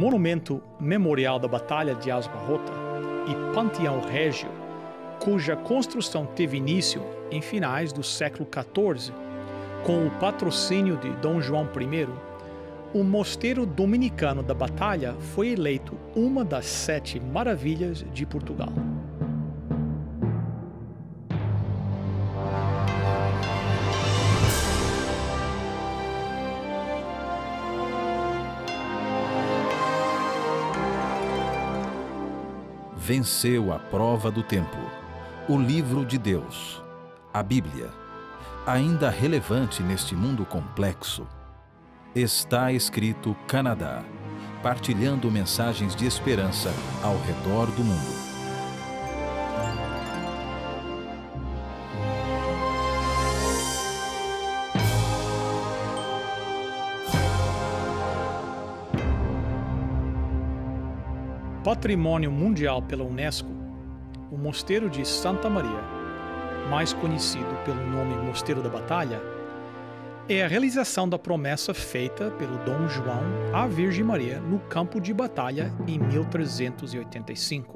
monumento memorial da Batalha de Rota e Panteão Régio, cuja construção teve início em finais do século XIV, com o patrocínio de Dom João I, o Mosteiro Dominicano da Batalha foi eleito uma das Sete Maravilhas de Portugal. venceu a prova do tempo. O livro de Deus, a Bíblia, ainda relevante neste mundo complexo, está escrito Canadá, partilhando mensagens de esperança ao redor do mundo. Patrimônio Mundial pela Unesco, o Mosteiro de Santa Maria, mais conhecido pelo nome Mosteiro da Batalha, é a realização da promessa feita pelo Dom João à Virgem Maria no campo de batalha em 1385.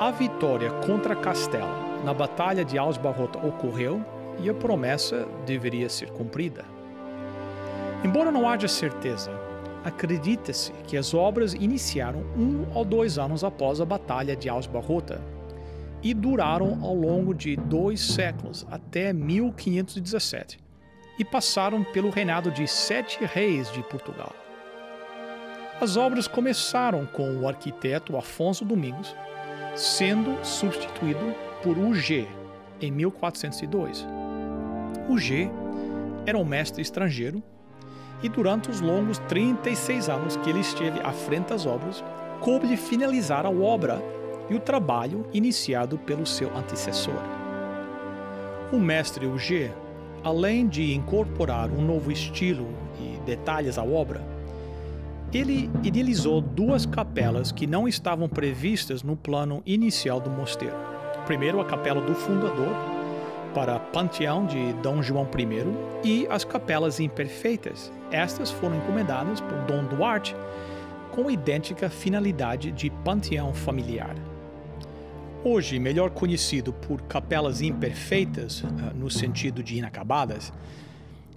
A vitória contra Castela na Batalha de Ausbarrota ocorreu e a promessa deveria ser cumprida. Embora não haja certeza acredita-se que as obras iniciaram um ou dois anos após a Batalha de Ausbarrota e duraram ao longo de dois séculos, até 1517, e passaram pelo reinado de sete reis de Portugal. As obras começaram com o arquiteto Afonso Domingos, sendo substituído por Uge em 1402. Uge era um mestre estrangeiro e durante os longos 36 anos que ele esteve à frente das obras, coube-lhe finalizar a obra e o trabalho iniciado pelo seu antecessor. O mestre Uger, além de incorporar um novo estilo e detalhes à obra, ele idealizou duas capelas que não estavam previstas no plano inicial do mosteiro. Primeiro, a capela do fundador, para Panteão de Dom João I e as Capelas Imperfeitas. Estas foram encomendadas por Dom Duarte com idêntica finalidade de panteão familiar. Hoje, melhor conhecido por capelas imperfeitas, eh, no sentido de inacabadas,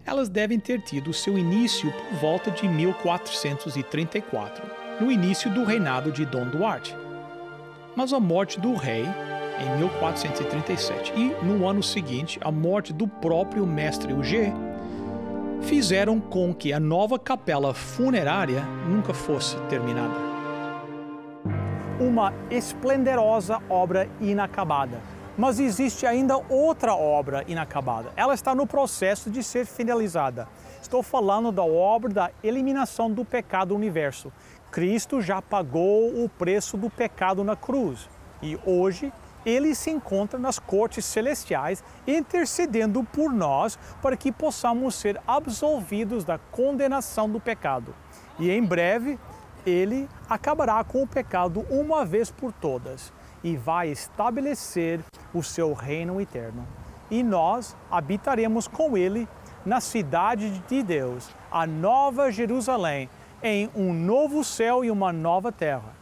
elas devem ter tido seu início por volta de 1434, no início do reinado de Dom Duarte. Mas a morte do rei em 1437. E no ano seguinte, a morte do próprio mestre Huger fizeram com que a nova capela funerária nunca fosse terminada. Uma esplendorosa obra inacabada. Mas existe ainda outra obra inacabada. Ela está no processo de ser finalizada. Estou falando da obra da eliminação do pecado do universo. Cristo já pagou o preço do pecado na cruz. E hoje ele se encontra nas cortes celestiais, intercedendo por nós para que possamos ser absolvidos da condenação do pecado. E em breve, ele acabará com o pecado uma vez por todas e vai estabelecer o seu reino eterno. E nós habitaremos com ele na cidade de Deus, a nova Jerusalém, em um novo céu e uma nova terra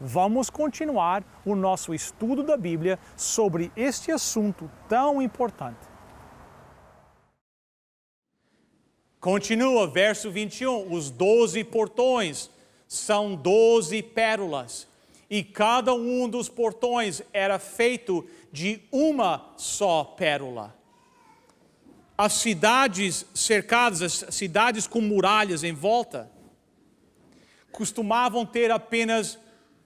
vamos continuar o nosso estudo da Bíblia sobre este assunto tão importante. Continua, verso 21. Os doze portões são doze pérolas, e cada um dos portões era feito de uma só pérola. As cidades cercadas, as cidades com muralhas em volta, costumavam ter apenas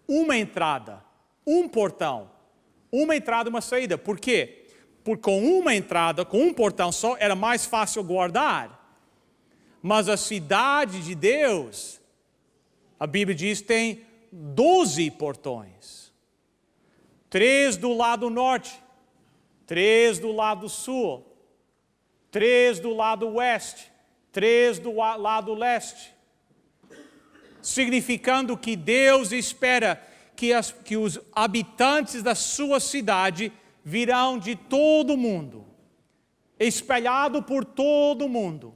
uma entrada, um portão, uma entrada e uma saída. Por quê? Porque com uma entrada, com um portão só, era mais fácil guardar. Mas a cidade de Deus, a Bíblia diz, tem doze portões. Três do lado norte, três do lado sul, três do lado oeste, três do lado leste significando que Deus espera que, as, que os habitantes da sua cidade virão de todo o mundo, espalhado por todo o mundo.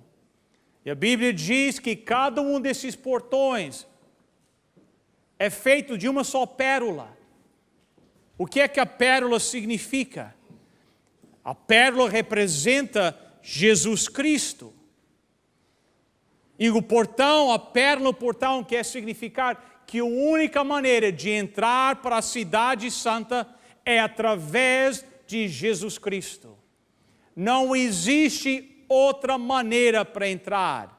E a Bíblia diz que cada um desses portões é feito de uma só pérola. O que é que a pérola significa? A pérola representa Jesus Cristo. E o portão, a perna, o portão quer significar que a única maneira de entrar para a cidade santa é através de Jesus Cristo. Não existe outra maneira para entrar.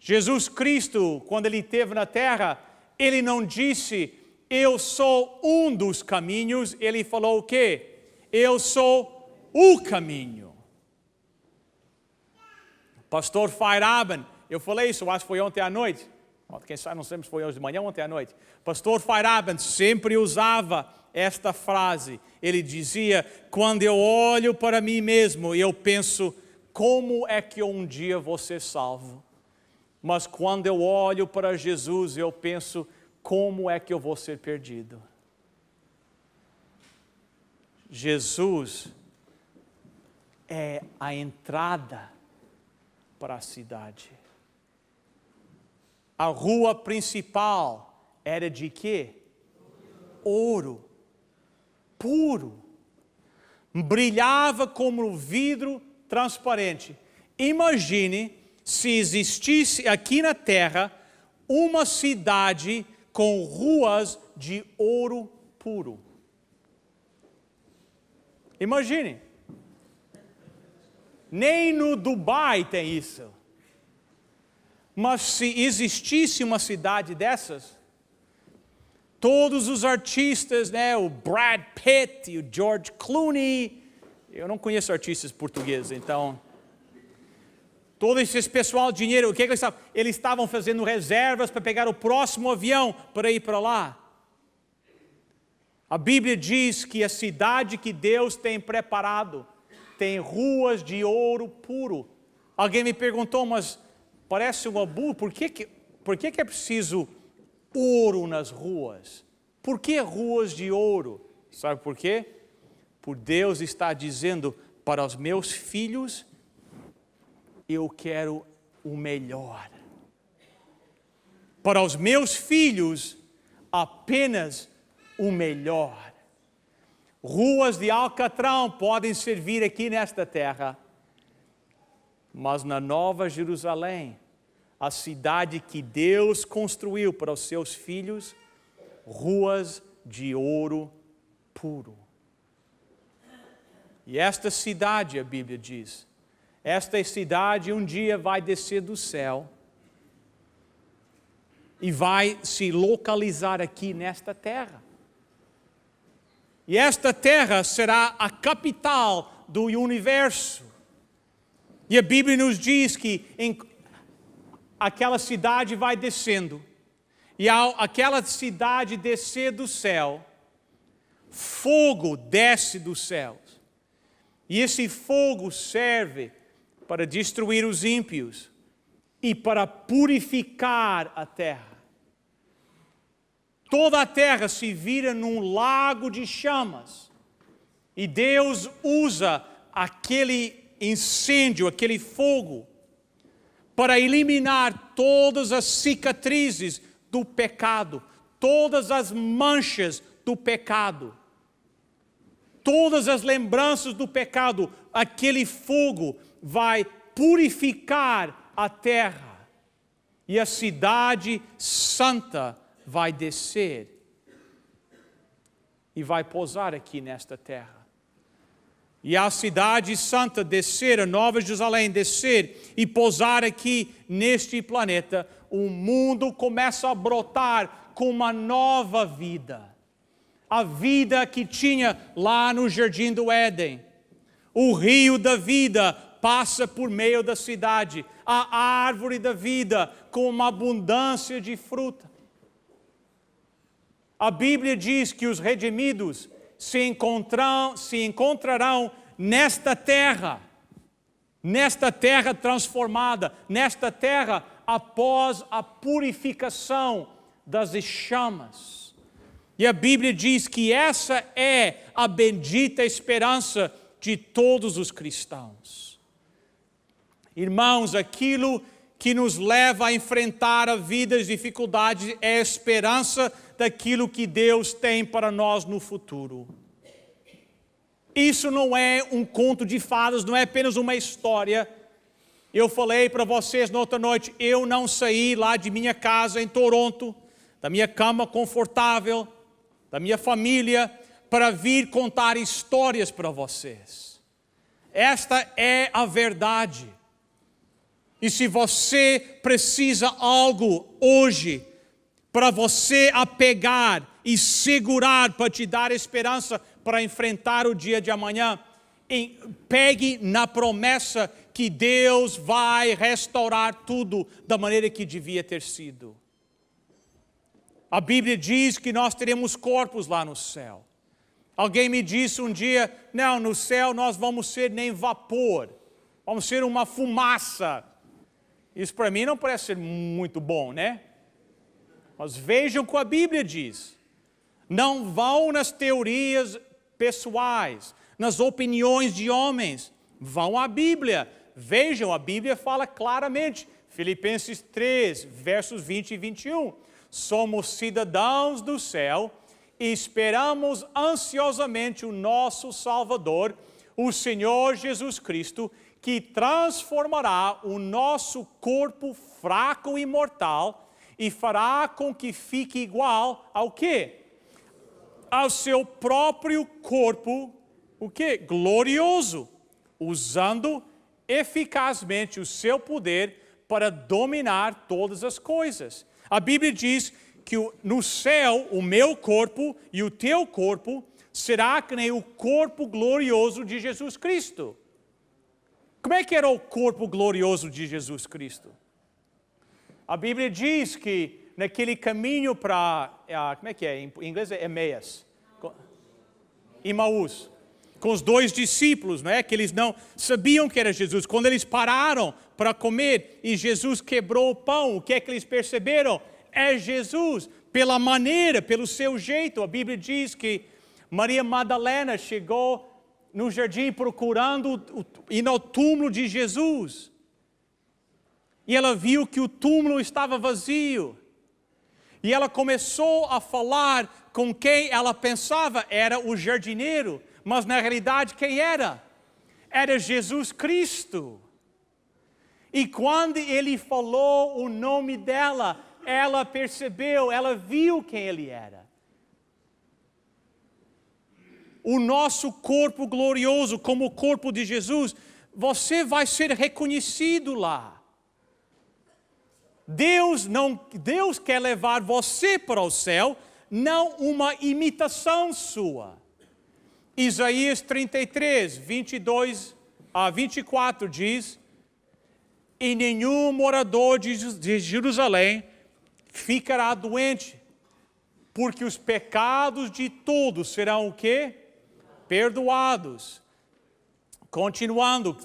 Jesus Cristo, quando ele esteve na terra, ele não disse, eu sou um dos caminhos, ele falou o quê? Eu sou o caminho. pastor Feyerabend, eu falei isso, acho que foi ontem à noite. Quem sabe, não sempre se foi hoje de manhã ou ontem à noite. Pastor Feyerabend sempre usava esta frase. Ele dizia: Quando eu olho para mim mesmo, eu penso, como é que um dia vou ser salvo? Mas quando eu olho para Jesus, eu penso, como é que eu vou ser perdido? Jesus é a entrada para a cidade. A rua principal era de quê? Ouro. Puro. Brilhava como vidro transparente. Imagine se existisse aqui na terra uma cidade com ruas de ouro puro. Imagine. Nem no Dubai tem isso. Mas se existisse uma cidade dessas, todos os artistas, né, o Brad Pitt e o George Clooney, eu não conheço artistas portugueses, então todo esse pessoal de dinheiro, o que, é que eles estavam? Eles estavam fazendo reservas para pegar o próximo avião para ir para lá. A Bíblia diz que a cidade que Deus tem preparado tem ruas de ouro puro. Alguém me perguntou, mas Parece um abuso. Por que, que, por que, que é preciso ouro nas ruas? Por que ruas de ouro? Sabe por quê? Por Deus está dizendo para os meus filhos: eu quero o melhor. Para os meus filhos, apenas o melhor. Ruas de Alcatrão podem servir aqui nesta terra mas na Nova Jerusalém, a cidade que Deus construiu para os seus filhos, ruas de ouro puro. E esta cidade, a Bíblia diz, esta cidade um dia vai descer do céu e vai se localizar aqui nesta terra. E esta terra será a capital do universo. E a Bíblia nos diz que em, aquela cidade vai descendo, e ao aquela cidade descer do céu, fogo desce dos céus. E esse fogo serve para destruir os ímpios e para purificar a terra. Toda a terra se vira num lago de chamas. E Deus usa aquele incêndio, aquele fogo, para eliminar todas as cicatrizes do pecado, todas as manchas do pecado, todas as lembranças do pecado, aquele fogo vai purificar a terra e a cidade santa vai descer e vai pousar aqui nesta terra e a cidade santa descer, a Nova Jerusalém descer e pousar aqui neste planeta, o mundo começa a brotar com uma nova vida. A vida que tinha lá no jardim do Éden. O rio da vida passa por meio da cidade, a árvore da vida com uma abundância de fruta. A Bíblia diz que os redimidos se encontrarão, se encontrarão nesta terra, nesta terra transformada, nesta terra após a purificação das chamas. E a Bíblia diz que essa é a bendita esperança de todos os cristãos. Irmãos, aquilo que nos leva a enfrentar a vida, as dificuldades, é a esperança daquilo que Deus tem para nós no futuro. Isso não é um conto de fadas, não é apenas uma história. Eu falei para vocês na outra noite, eu não saí lá de minha casa em Toronto, da minha cama confortável, da minha família, para vir contar histórias para vocês. Esta é a verdade. E se você precisa algo hoje para você apegar e segurar para te dar esperança para enfrentar o dia de amanhã, pegue na promessa que Deus vai restaurar tudo da maneira que devia ter sido. A Bíblia diz que nós teremos corpos lá no céu. Alguém me disse um dia: não, no céu nós vamos ser nem vapor, vamos ser uma fumaça. Isso para mim não parece ser muito bom, né? Mas vejam o que a Bíblia diz. Não vão nas teorias pessoais, nas opiniões de homens. Vão à Bíblia. Vejam, a Bíblia fala claramente. Filipenses 3, versos 20 e 21. Somos cidadãos do céu e esperamos ansiosamente o nosso Salvador, o Senhor Jesus Cristo, que transformará o nosso corpo fraco e mortal e fará com que fique igual ao que? Ao seu próprio corpo, o que? Glorioso, usando eficazmente o seu poder para dominar todas as coisas. A Bíblia diz que no céu o meu corpo e o teu corpo será que nem o corpo glorioso de Jesus Cristo. Como é que era o corpo glorioso de Jesus Cristo? A Bíblia diz que naquele caminho para, como é que é, em inglês é Emeias, Imaús, com os dois discípulos, não é? Que eles não sabiam que era Jesus. Quando eles pararam para comer e Jesus quebrou o pão, o que é que eles perceberam? É Jesus, pela maneira, pelo seu jeito. A Bíblia diz que Maria Madalena chegou no jardim procurando ir ao túmulo de Jesus. E ela viu que o túmulo estava vazio. E ela começou a falar com quem ela pensava era o jardineiro, mas na realidade quem era? Era Jesus Cristo. E quando ele falou o nome dela, ela percebeu, ela viu quem ele era o nosso corpo glorioso, como o corpo de Jesus, você vai ser reconhecido lá. Deus não Deus quer levar você para o céu, não uma imitação sua. Isaías 33, 22 a 24 diz: E nenhum morador de Jerusalém ficará doente, porque os pecados de todos serão o quê? perdoados. Continuando,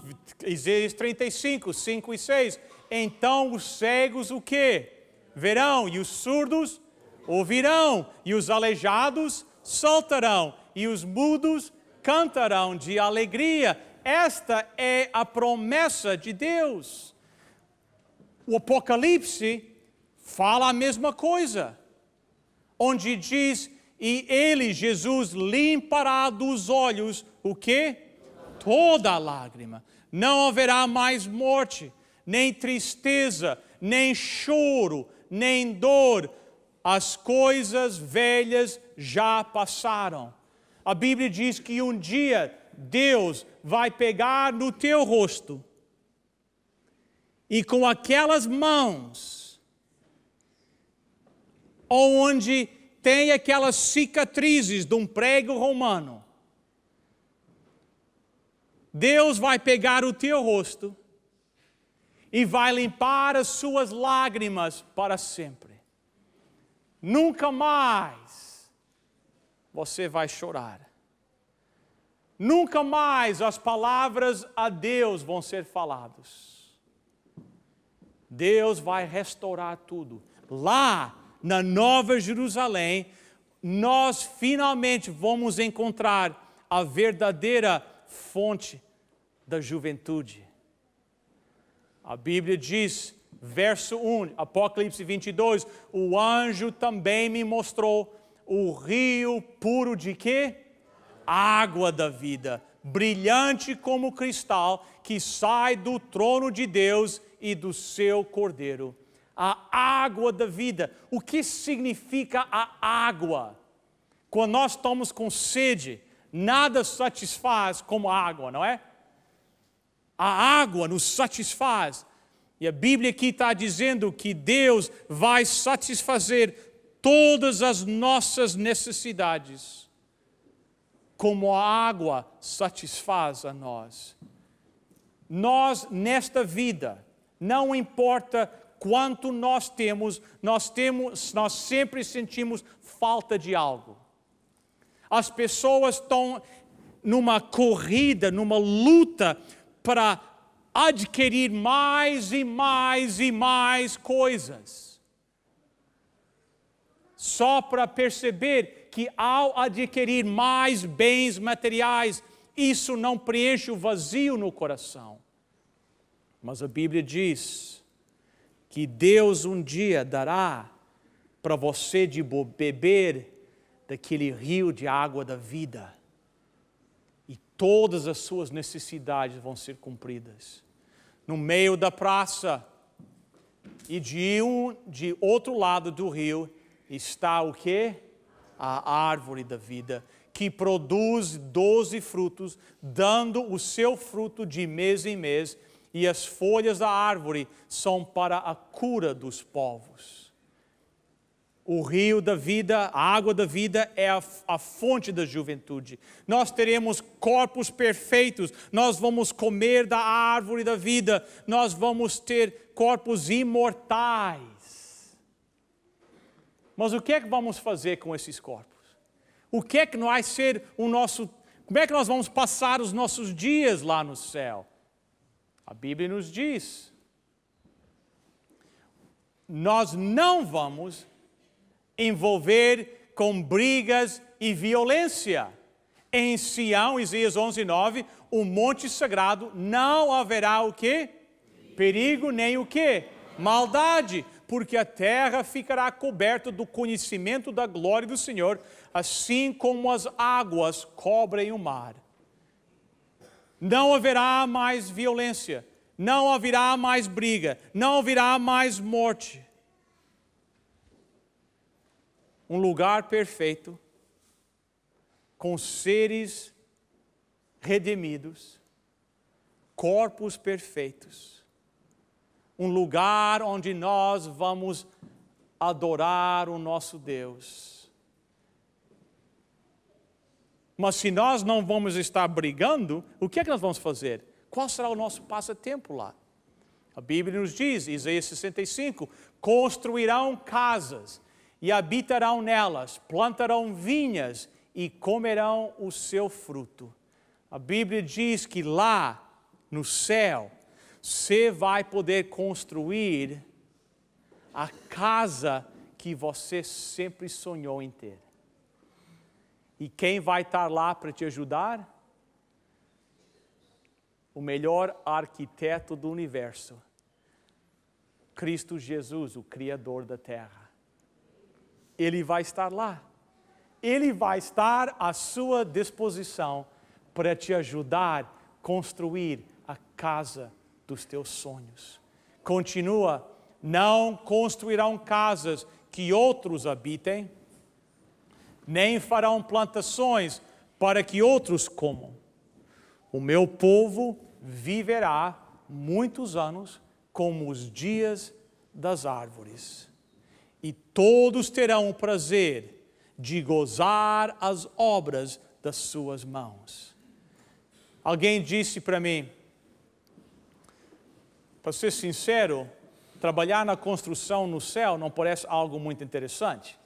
Isaías 35, 5 e 6. Então os cegos o quê? Verão, e os surdos ouvirão, e os aleijados saltarão, e os mudos cantarão de alegria. Esta é a promessa de Deus. O Apocalipse fala a mesma coisa, onde diz e ele, Jesus, limpará dos olhos o que? Toda lágrima. Não haverá mais morte, nem tristeza, nem choro, nem dor. As coisas velhas já passaram. A Bíblia diz que um dia Deus vai pegar no teu rosto e com aquelas mãos onde tem aquelas cicatrizes de um prego romano. Deus vai pegar o teu rosto e vai limpar as suas lágrimas para sempre. Nunca mais você vai chorar. Nunca mais as palavras a Deus vão ser faladas. Deus vai restaurar tudo. Lá na Nova Jerusalém, nós finalmente vamos encontrar a verdadeira fonte da juventude. A Bíblia diz, verso 1, Apocalipse 22, o anjo também me mostrou o rio puro de quê? Água da vida, brilhante como cristal, que sai do trono de Deus e do seu cordeiro a água da vida. O que significa a água? Quando nós estamos com sede, nada satisfaz como a água, não é? A água nos satisfaz. E a Bíblia aqui está dizendo que Deus vai satisfazer todas as nossas necessidades, como a água satisfaz a nós. Nós, nesta vida, não importa quanto nós temos, nós temos, nós sempre sentimos falta de algo. As pessoas estão numa corrida, numa luta para adquirir mais e mais e mais coisas. Só para perceber que ao adquirir mais bens materiais, isso não preenche o vazio no coração. Mas a Bíblia diz: que Deus um dia dará para você de beber daquele rio de água da vida. E todas as suas necessidades vão ser cumpridas. No meio da praça e de um de outro lado do rio está o que? A árvore da vida que produz doze frutos, dando o seu fruto de mês em mês, e as folhas da árvore são para a cura dos povos. O rio da vida, a água da vida é a, a, fonte da juventude. Nós teremos corpos perfeitos, nós vamos comer da árvore da vida, nós vamos ter corpos imortais. Mas o que é que vamos fazer com esses corpos? O que é que vai ser o nosso. Como é que nós vamos passar os nossos dias lá no céu? A Bíblia nos diz: nós não vamos envolver com brigas e violência. Em Sião, Isaías 11, 9, o monte sagrado não haverá o quê? Perigo nem o quê? Maldade, porque a terra ficará coberta do conhecimento da glória do Senhor, assim como as águas cobrem o mar. Não haverá mais violência, não haverá mais briga, não haverá mais morte. Um lugar perfeito, com seres redimidos, corpos perfeitos. Um lugar onde nós vamos adorar o nosso Deus mas se nós não vamos estar brigando, o que é que nós vamos fazer? Qual será o nosso passatempo lá? A Bíblia nos diz, Isaías 65, construirão casas e habitarão nelas, plantarão vinhas e comerão o seu fruto. A Bíblia diz que lá no céu você vai poder construir a casa que você sempre sonhou em ter. E quem vai estar lá para te ajudar? O melhor arquiteto do universo. Cristo Jesus, o Criador da terra. Ele vai estar lá. Ele vai estar à sua disposição para te ajudar a construir a casa dos teus sonhos. Continua, não construirão casas que outros habitem nem farão plantações para que outros comam. O meu povo viverá muitos anos como os dias das árvores. E todos terão o prazer de gozar as obras das suas mãos. Alguém disse para mim, para ser sincero, trabalhar na construção no céu não parece algo muito interessante.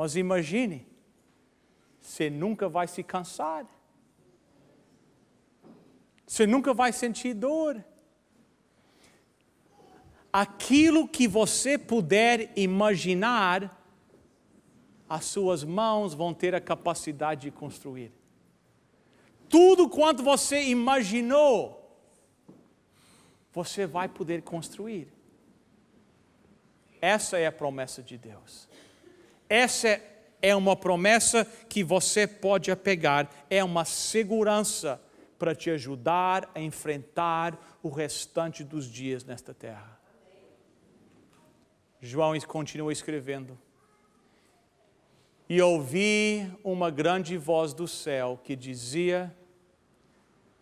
Mas imagine, você nunca vai se cansar. Você nunca vai sentir dor. Aquilo que você puder imaginar, as suas mãos vão ter a capacidade de construir. Tudo quanto você imaginou, você vai poder construir. Essa é a promessa de Deus. Essa é uma promessa que você pode apegar, é uma segurança para te ajudar a enfrentar o restante dos dias nesta terra. João continua escrevendo. E ouvi uma grande voz do céu que dizia: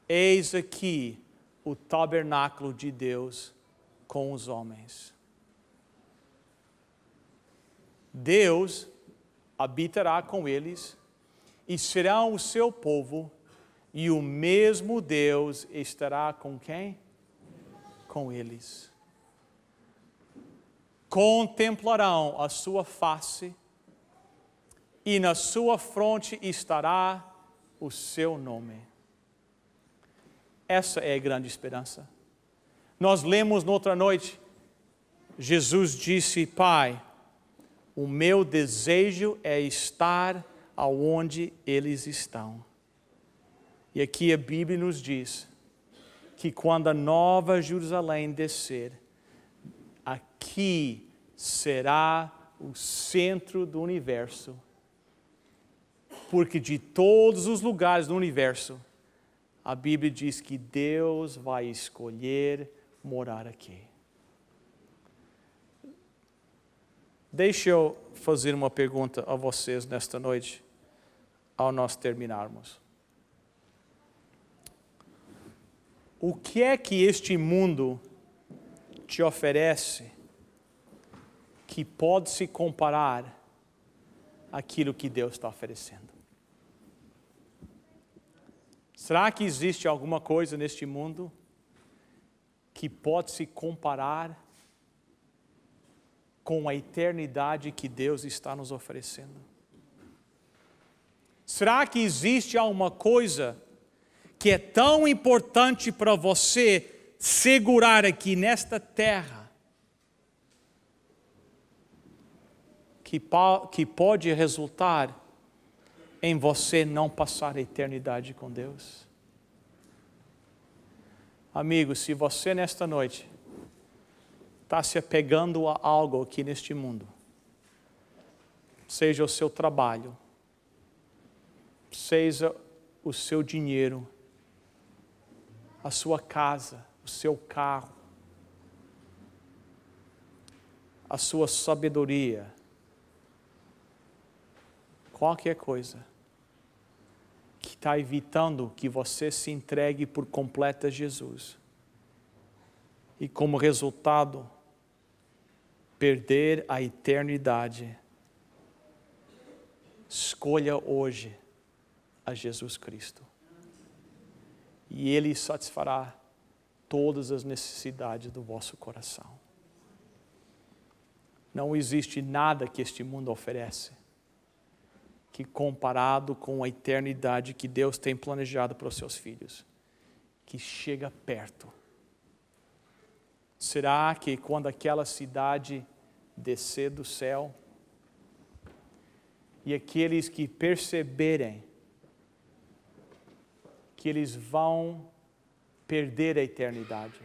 Eis aqui o tabernáculo de Deus com os homens. Deus habitará com eles e serão o seu povo, e o mesmo Deus estará com quem? Com eles. Contemplarão a sua face, e na sua fronte estará o seu nome. Essa é a grande esperança. Nós lemos noutra noite, Jesus disse, Pai, o meu desejo é estar aonde eles estão. E aqui a Bíblia nos diz que quando a nova Jerusalém descer, aqui será o centro do universo. Porque de todos os lugares do universo, a Bíblia diz que Deus vai escolher morar aqui. Deixe eu fazer uma pergunta a vocês nesta noite, ao nós terminarmos. O que é que este mundo te oferece que pode se comparar àquilo que Deus está oferecendo? Será que existe alguma coisa neste mundo que pode se comparar com a eternidade que Deus está nos oferecendo? Será que existe alguma coisa que é tão importante para você segurar aqui nesta terra que, que pode resultar em você não passar a eternidade com Deus? Amigo, se você nesta noite está se apegando a algo aqui neste mundo. Seja o seu trabalho, seja o seu dinheiro, a sua casa, o seu carro, a sua sabedoria, qualquer coisa que está evitando que você se entregue por completo a Jesus. E como resultado, perder a eternidade, escolha hoje a Jesus Cristo. E Ele satisfará todas as necessidades do vosso coração. Não existe nada que este mundo oferece que, comparado com a eternidade que Deus tem planejado para os seus filhos, que chega perto Será que quando aquela cidade descer do céu e aqueles que perceberem que eles vão perder a eternidade,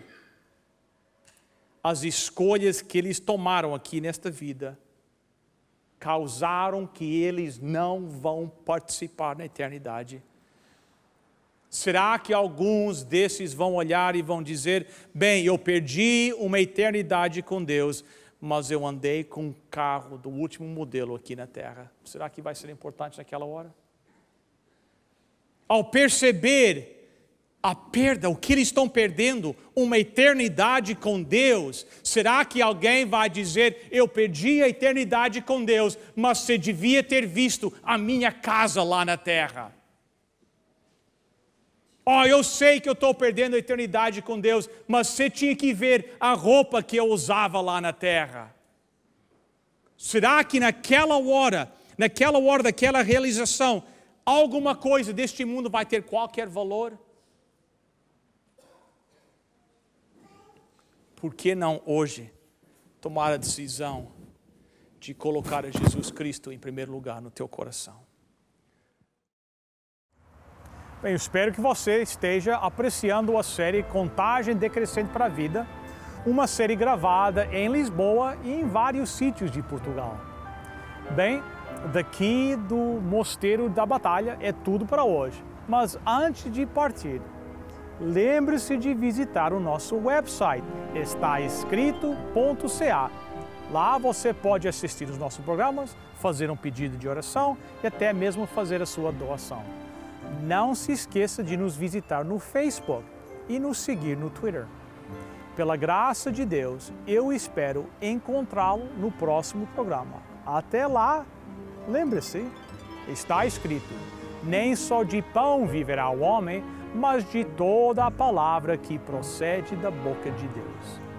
as escolhas que eles tomaram aqui nesta vida causaram que eles não vão participar na eternidade. Será que alguns desses vão olhar e vão dizer: bem, eu perdi uma eternidade com Deus, mas eu andei com um carro do último modelo aqui na terra? Será que vai ser importante naquela hora? Ao perceber a perda, o que eles estão perdendo, uma eternidade com Deus. Será que alguém vai dizer: Eu perdi a eternidade com Deus, mas você devia ter visto a minha casa lá na terra? Ó, oh, eu sei que eu estou perdendo a eternidade com Deus, mas você tinha que ver a roupa que eu usava lá na terra. Será que naquela hora, naquela hora daquela realização, alguma coisa deste mundo vai ter qualquer valor? Por que não hoje tomar a decisão de colocar a Jesus Cristo em primeiro lugar no teu coração? Bem, eu espero que você esteja apreciando a série Contagem Decrescente para a Vida, uma série gravada em Lisboa e em vários sítios de Portugal. Bem, daqui do Mosteiro da Batalha é tudo para hoje, mas antes de partir, lembre-se de visitar o nosso website estáescrito.ca. Lá você pode assistir os nossos programas, fazer um pedido de oração e até mesmo fazer a sua doação. Não se esqueça de nos visitar no Facebook e nos seguir no Twitter. Pela graça de Deus, eu espero encontrá-lo no próximo programa. Até lá, lembre-se, está escrito: nem só de pão viverá o homem, mas de toda a palavra que procede da boca de Deus.